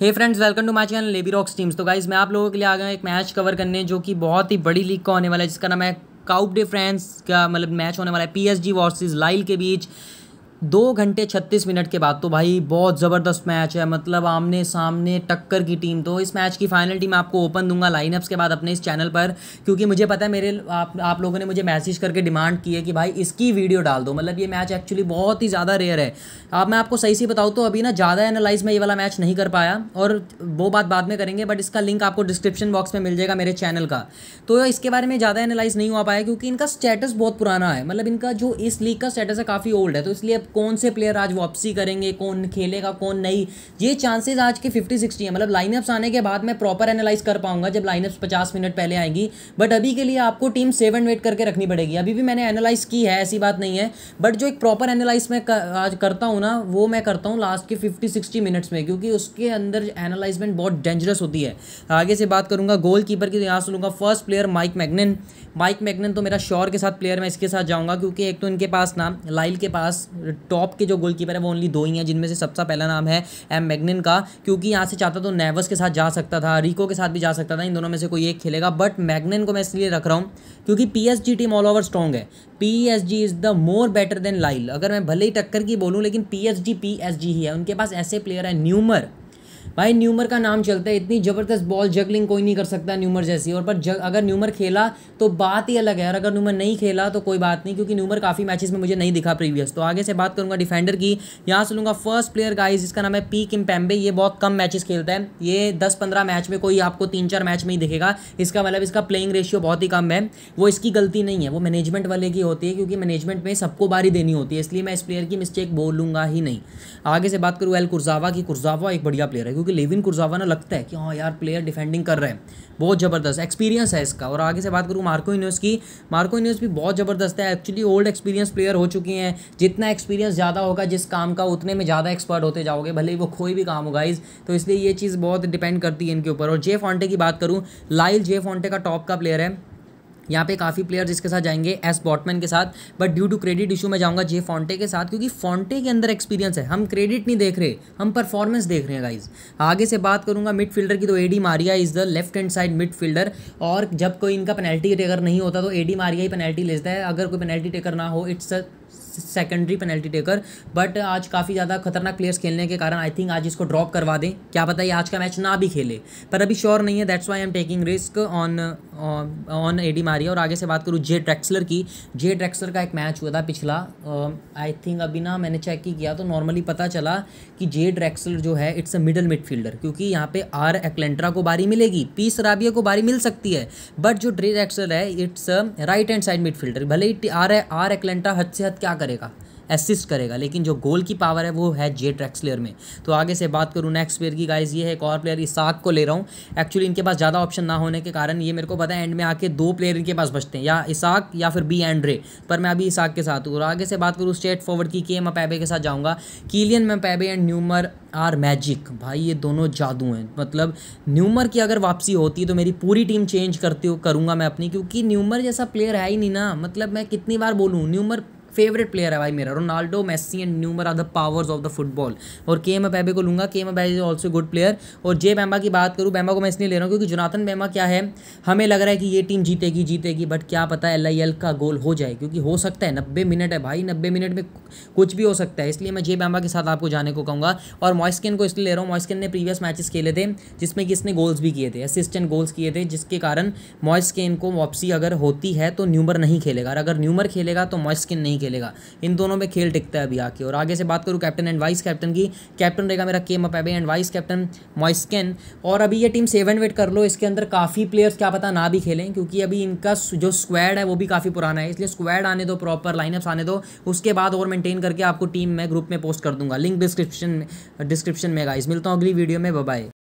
hey friends welcome to my channel लेबी rocks teams तो guys मैं आप लोगों के लिए आ गया एक मैच कवर करने जो कि बहुत ही बड़ी लीग का होने वाला है जिसका नाम है काउप डे फ्रेंड्स का मतलब मैच होने वाला है पीएसजी वर्सेस लाइल के बीच दो घंटे छत्तीस मिनट के बाद तो भाई बहुत ज़बरदस्त मैच है मतलब आमने सामने टक्कर की टीम तो इस मैच की फाइनल टीम आपको ओपन दूंगा लाइनअप्स के बाद अपने इस चैनल पर क्योंकि मुझे पता है मेरे आप आप लोगों ने मुझे मैसेज करके डिमांड की है कि भाई इसकी वीडियो डाल दो मतलब ये मैच एक्चुअली बहुत ही ज़्यादा रेयर है अब मैं आपको सही से बताऊँ तो अभी ना ज़्यादा एनालाइज में ये वाला मैच नहीं कर पाया और वो बात बाद में करेंगे बट इसका लिंक आपको डिस्क्रिप्शन बॉक्स में मिल जाएगा मेरे चैनल का तो इसके बारे में ज़्यादा एनालाइज नहीं हो पाया क्योंकि इनका स्टेटस बहुत पुराना है मतलब इनका जो इस लीग का स्टेटस है काफ़ी ओल्ड है तो इसलिए कौन से प्लेयर आज वापसी करेंगे कौन खेलेगा कौन नहीं ये चांसेस आज के फिफ्टी सिक्सटी है मतलब लाइनअप्स आने के बाद मैं प्रॉपर एनालाइज कर पाऊंगा जब लाइनअप्स पचास मिनट पहले आएंगी बट अभी के लिए आपको टीम सेवन वेट करके रखनी पड़ेगी अभी भी मैंने एनालाइज की है ऐसी बात नहीं है बट जो एक प्रॉपर एनालाइज मैं आज करता हूँ ना वो मैं करता हूँ लास्ट के फिफ्टी सिक्सटी मिनट्स में क्योंकि उसके अंदर एनालाइजमेंट बहुत डेंजरस होती है आगे से बात करूँगा गोल कीपर की यहाँ सुनूंगा first player Mike Maignan Mike Maignan तो मेरा श्योर के साथ प्लेयर मैं इसके साथ जाऊँगा क्योंकि एक तो इनके पास ना लाइल के पास टॉप के जो गोलकीपर है वो ओनली दो ही हैं जिनमें से सबसे पहला नाम है एम मैगनिन का क्योंकि यहाँ से चाहता तो नेवस के साथ जा सकता था रिको के साथ भी जा सकता था इन दोनों में से कोई एक खेलेगा बट मैगनिन को मैं इसलिए रख रहा हूँ क्योंकि P team all over strong है P is the more better than Lyle अगर मैं भले ही टक्कर की बोलूँ लेकिन पी एस ही है उनके पास ऐसे प्लेयर हैं न्यूमर भाई न्यूमर का नाम चलता है इतनी ज़बरदस्त बॉल जगलिंग कोई नहीं कर सकता न्यूमर जैसी और पर जग अगर न्यूमर खेला तो बात ही अलग है और अगर न्यूमर नहीं खेला तो कोई बात नहीं क्योंकि न्यूमर काफ़ी मैचेस में मुझे नहीं दिखा प्रीवियस तो आगे से बात करूँगा डिफेंडर की यहाँ से लूँगा फर्स्ट प्लेयर गाइज जिसका नाम है पी किम पैम्बे ये बहुत कम मैचेस खेलता है ये दस पंद्रह मैच में कोई आपको तीन चार मैच में ही दिखेगा इसका मतलब इसका प्लेइंग रेशियो बहुत ही कम है वो इसकी गलती नहीं है वो मैनेजमेंट वाले की होती है क्योंकि मैनेजमेंट में सबको बारी देनी होती है इसलिए मैं इस प्लेयर की मिस्टेक बोलूँगा ही नहीं आगे से बात करूँ एल कुर्ज़ावा की कुर्जावा एक बढ़िया प्लेयर है क्योंकि लेविन कुर्जावा ना लगता है कि हाँ यार प्लेयर डिफेंडिंग कर रहे हैं बहुत ज़बरदस्त एक्सपीरियंस है इसका और आगे से बात करूँ मार्को इन्यूस की मार्को इन्यूस भी बहुत ज़बरदस्त है एक्चुअली ओल्ड एक्सपीरियंस प्लेयर हो चुकी हैं जितना एक्सपीरियंस ज़्यादा होगा जिस काम का उतने में ज़्यादा एक्सपर्ट होते जाओगे भले ही वो कोई भी काम हो गाइज तो इसलिए ये चीज़ बहुत डिपेंड करती है इनके ऊपर और जे फॉन्टे की बात करूँ लाइल जे फॉन्टे का टॉप का प्लेयर है यहाँ पे काफ़ी प्लेयर्स इसके साथ जाएंगे एस बॉटमैन के साथ but due to credit issue मैं जाऊँगा जे फॉन्टे के साथ क्योंकि फॉन्टे के अंदर एक्सपीरियंस है हम क्रेडिट नहीं देख रहे हम परफॉर्मेंस देख रहे हैं गाइज आगे से बात करूँगा मिड फील्डर की तो A Di Maria is the left hand side midfielder और जब कोई इनका पेनल्टी टेकर नहीं होता तो एडी मारिया ही पेनल्टी लेता है अगर कोई पेनल्टी टेकर ना हो it's a secondary penalty taker but आज काफ़ी ज़्यादा खतरनाक प्लेयर्स खेलने के कारण आई थिंक आज इसको ड्रॉप करवा दें क्या पता ये आज का मैच ना भी खेले पर अभी श्योर नहीं है that's why am taking risk on on A Di Maria और आगे से बात करूँ जे ट्रैक्सलर की जे ट्रैक्सलर का एक मैच हुआ था पिछला आई थिंक अभी ना मैंने चेक ही किया तो नॉर्मली पता चला कि जे ट्रैक्सलर जो है इट्स अ मिडल मिडफील्डर क्योंकि यहाँ पे आर एक्लेंट्रा को बारी मिलेगी पी सराबिया को बारी मिल सकती है बट जो ड्रे ट्रैक्सलर है it's a right hand side midfielder भले ही आर आर एक्लेंट्रा हद से हद क्या करेगा असिस्ट करेगा लेकिन जो गोल की पावर है वो है जे प्लेयर में तो आगे से बात करूँ नेक्स्ट प्लेयर की गाइज ये है एक और प्लेयर इसाक को ले रहा हूँ एक्चुअली इनके पास ज़्यादा ऑप्शन ना होने के कारण ये मेरे को पता है एंड में आके दो प्लेयर इनके पास बचते हैं या इसाक या फिर बी एंड्रे पर मैं अभी इसाक के साथ हूँ और आगे से बात करूँ स्ट्रेट फॉरवर्ड की के पैबे के साथ जाऊँगा कीलियन पैबे एंड न्यूमर आर मैजिक भाई ये दोनों जादू हैं मतलब न्यूमर की अगर वापसी होती है तो मेरी पूरी टीम चेंज करती हूँ करूँगा मैं अपनी क्योंकि न्यूमर जैसा प्लेयर है ही नहीं ना मतलब मैं कितनी बार बोलूँ न्यूमर फेवरेट प्लेयर है भाई मेरा Ronaldo Messi and Neymar are the powers of the football और के एम बैबे को लूँगा K Mbappe is also good player और जे बैम्बा की बात करूँ बैंबा को मैं इसलिए ले रहा हूँ क्योंकि जोनाथन बैमा क्या है हमें लग रहा है कि ये टीम जीतेगी जीतेगी बट क्या पता एल आई एल का गोल हो जाए क्योंकि हो सकता है नब्बे मिनट है भाई नब्बे मिनट में कुछ भी हो सकता है इसलिए मैं जे बैम्बा के साथ आपको जाने को कहूँगा और मॉइस्किन को इसलिए ले रहा हूँ मॉइस्किन ने प्रीवियस मैचेस खेले थे जिसमें कि इसने गोल्स भी किए थे असिस्टेंट गोल्स किए थे जिसके कारण मॉइस्किन को वापसी अगर होती है तो न्यूमर नहीं खेलेगा और अगर न्यूमर खेलेगा तो मॉइस्किन नहीं खेलेगा इन दोनों में खेल टिकता है अभी आके और आगे से बात करूँ कैप्टन एंड वाइस कैप्टन की कैप्टन रहेगा मेरा केम अप एंड वाइस कैप्टन मॉइस्कैन और अभी ये टीम सेवन वेट कर लो इसके अंदर काफ़ी प्लेयर्स क्या पता ना भी खेलें क्योंकि अभी इनका जो स्क्वाड है वो भी काफ़ी पुराना है इसलिए स्क्वाड आने दो प्रॉपर लाइनअप्स आने दो उसके बाद और मेंटेन करके आपको टीम में ग्रुप में पोस्ट कर दूंगा लिंक डिस्क्रिप्शन डिस्क्रिप्शन में गाइज मिलता हूँ अगली वीडियो में बबाई